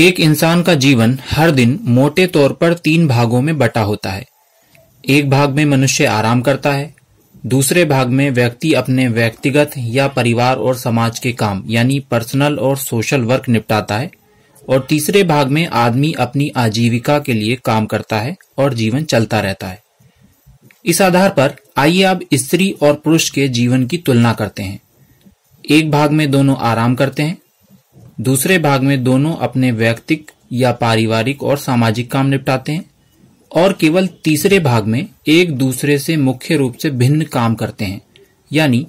एक इंसान का जीवन हर दिन मोटे तौर पर तीन भागों में बटा होता है एक भाग में मनुष्य आराम करता है दूसरे भाग में व्यक्ति अपने व्यक्तिगत या परिवार और समाज के काम यानी पर्सनल और सोशल वर्क निपटाता है और तीसरे भाग में आदमी अपनी आजीविका के लिए काम करता है और जीवन चलता रहता है इस आधार पर आइए आप स्त्री और पुरुष के जीवन की तुलना करते हैं एक भाग में दोनों आराम करते हैं दूसरे भाग में दोनों अपने व्यक्तिक या पारिवारिक और सामाजिक काम निपटाते हैं और केवल तीसरे भाग में एक दूसरे से मुख्य रूप से भिन्न काम करते हैं यानी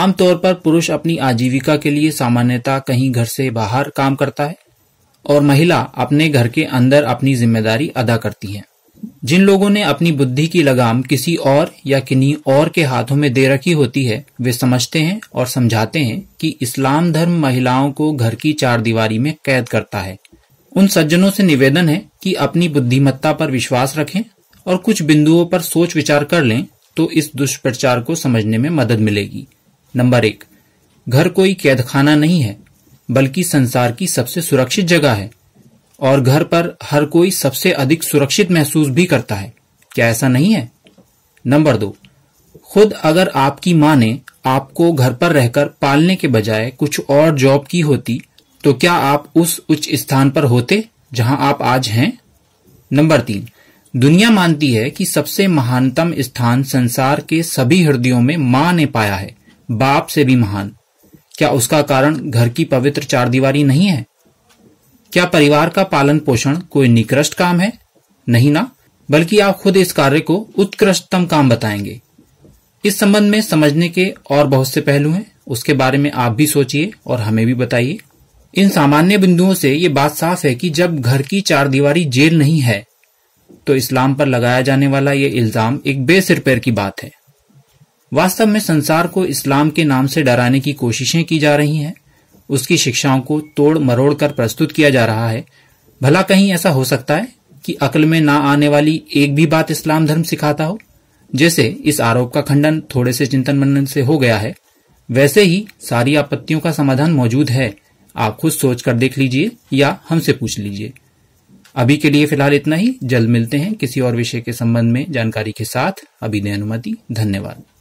आमतौर पर पुरुष अपनी आजीविका के लिए सामान्यता कहीं घर से बाहर काम करता है और महिला अपने घर के अंदर अपनी जिम्मेदारी अदा करती है जिन लोगों ने अपनी बुद्धि की लगाम किसी और या किन्हीं और के हाथों में दे रखी होती है वे समझते हैं और समझाते हैं कि इस्लाम धर्म महिलाओं को घर की चार दीवारी में कैद करता है उन सज्जनों से निवेदन है कि अपनी बुद्धिमत्ता पर विश्वास रखें और कुछ बिंदुओं पर सोच विचार कर लें तो इस दुष्प्रचार को समझने में मदद मिलेगी नंबर एक घर कोई कैदखाना नहीं है बल्कि संसार की सबसे सुरक्षित जगह है और घर पर हर कोई सबसे अधिक सुरक्षित महसूस भी करता है क्या ऐसा नहीं है नंबर दो खुद अगर आपकी माँ ने आपको घर पर रहकर पालने के बजाय कुछ और जॉब की होती तो क्या आप उस उच्च स्थान पर होते जहां आप आज हैं नंबर तीन दुनिया मानती है कि सबसे महानतम स्थान संसार के सभी हृदयों में मां ने पाया है बाप से भी महान क्या उसका कारण घर की पवित्र चारदीवारी नहीं है क्या परिवार का पालन पोषण कोई निकृष्ट काम है नहीं ना बल्कि आप खुद इस कार्य को उत्कृष्टतम काम बताएंगे इस संबंध में समझने के और बहुत से पहलू हैं उसके बारे में आप भी सोचिए और हमें भी बताइए इन सामान्य बिंदुओं से ये बात साफ है कि जब घर की चार दीवारी जेल नहीं है तो इस्लाम पर लगाया जाने वाला ये इल्जाम एक बेसिर पैर की बात है वास्तव में संसार को इस्लाम के नाम से डराने की कोशिशें की जा रही हैं उसकी शिक्षाओं को तोड़ मरोड़ कर प्रस्तुत किया जा रहा है भला कहीं ऐसा हो सकता है कि अकल में ना आने वाली एक भी बात इस्लाम धर्म सिखाता हो जैसे इस आरोप का खंडन थोड़े से चिंतन मनन से हो गया है वैसे ही सारी आपत्तियों का समाधान मौजूद है आप खुद सोच कर देख लीजिए या हमसे पूछ लीजिए अभी के लिए फिलहाल इतना ही जल्द मिलते हैं किसी और विषय के संबंध में जानकारी के साथ अभी दे अनुमति धन्यवाद